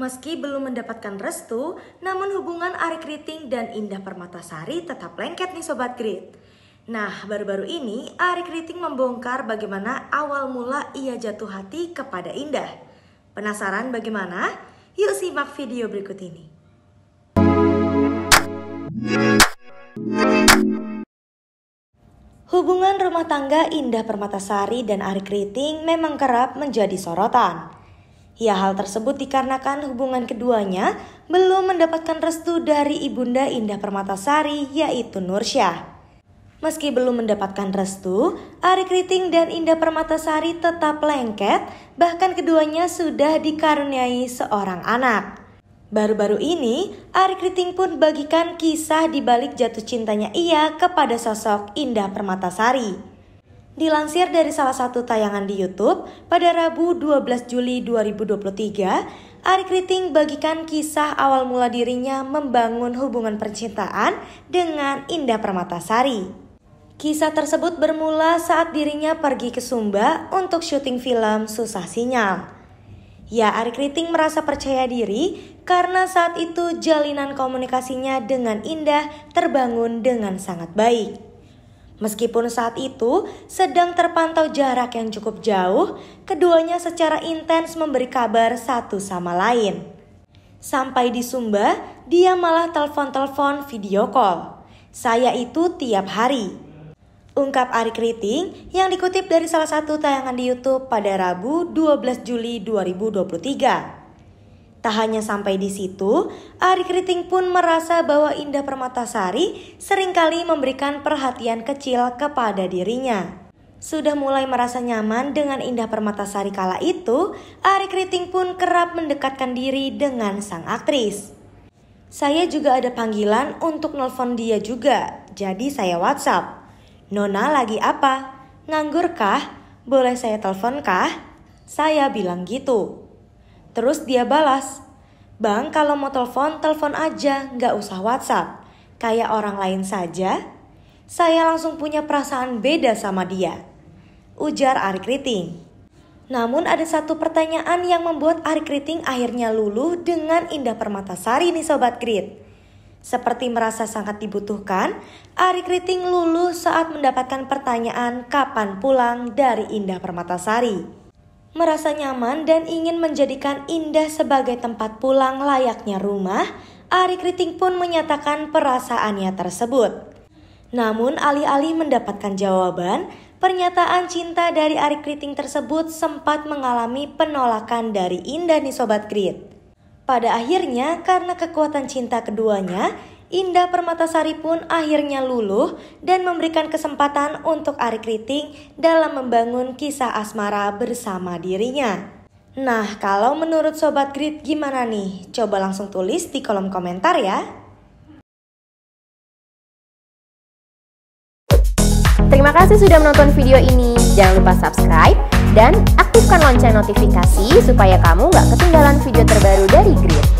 Meski belum mendapatkan restu, namun hubungan Ari Kriting dan Indah Permatasari tetap lengket nih Sobat Grit. Nah, baru-baru ini Ari Kriting membongkar bagaimana awal mula ia jatuh hati kepada Indah. Penasaran bagaimana? Yuk simak video berikut ini. Hubungan rumah tangga Indah Permatasari dan Ari Kriting memang kerap menjadi sorotan. Ya hal tersebut dikarenakan hubungan keduanya belum mendapatkan restu dari Ibunda Indah Permatasari yaitu Nursyah. Meski belum mendapatkan restu, Ari Kriting dan Indah Permatasari tetap lengket bahkan keduanya sudah dikaruniai seorang anak. Baru-baru ini, Ari Kriting pun bagikan kisah di balik jatuh cintanya ia kepada sosok Indah Permatasari. Dilansir dari salah satu tayangan di YouTube, pada Rabu 12 Juli 2023, Ari Kriting bagikan kisah awal mula dirinya membangun hubungan percintaan dengan Indah Permatasari. Kisah tersebut bermula saat dirinya pergi ke Sumba untuk syuting film Susah Sinyal. Ya, Ari Kriting merasa percaya diri karena saat itu jalinan komunikasinya dengan Indah terbangun dengan sangat baik. Meskipun saat itu sedang terpantau jarak yang cukup jauh, keduanya secara intens memberi kabar satu sama lain. Sampai di Sumba, dia malah telepon-telepon video call. Saya itu tiap hari. Ungkap Ari Kriting yang dikutip dari salah satu tayangan di Youtube pada Rabu 12 Juli 2023. Tak hanya sampai di situ, Ari Keriting pun merasa bahwa Indah Permatasari seringkali memberikan perhatian kecil kepada dirinya. Sudah mulai merasa nyaman dengan Indah Permatasari kala itu, Ari Keriting pun kerap mendekatkan diri dengan sang aktris. Saya juga ada panggilan untuk nelpon dia juga, jadi saya WhatsApp. Nona lagi apa? Nganggur kah? Boleh saya telepon kah? Saya bilang gitu. Terus dia balas, Bang kalau mau telepon, telepon aja, nggak usah WhatsApp. Kayak orang lain saja. Saya langsung punya perasaan beda sama dia. Ujar Ari Kriting. Namun ada satu pertanyaan yang membuat Ari Kriting akhirnya luluh dengan Indah Permata Sari nih Sobat Krit. Seperti merasa sangat dibutuhkan, Ari Kriting luluh saat mendapatkan pertanyaan kapan pulang dari Indah Permatasari merasa nyaman dan ingin menjadikan indah sebagai tempat pulang layaknya rumah, Ari Kriting pun menyatakan perasaannya tersebut. Namun alih-alih mendapatkan jawaban, pernyataan cinta dari Ari Kriting tersebut sempat mengalami penolakan dari Indah nih Sobat Krit. Pada akhirnya karena kekuatan cinta keduanya, Indah Permatasari pun akhirnya luluh dan memberikan kesempatan untuk Ari Kriting dalam membangun kisah asmara bersama dirinya. Nah, kalau menurut Sobat Grid gimana nih? Coba langsung tulis di kolom komentar ya. Terima kasih sudah menonton video ini. Jangan lupa subscribe dan aktifkan lonceng notifikasi supaya kamu gak ketinggalan video terbaru dari Grid.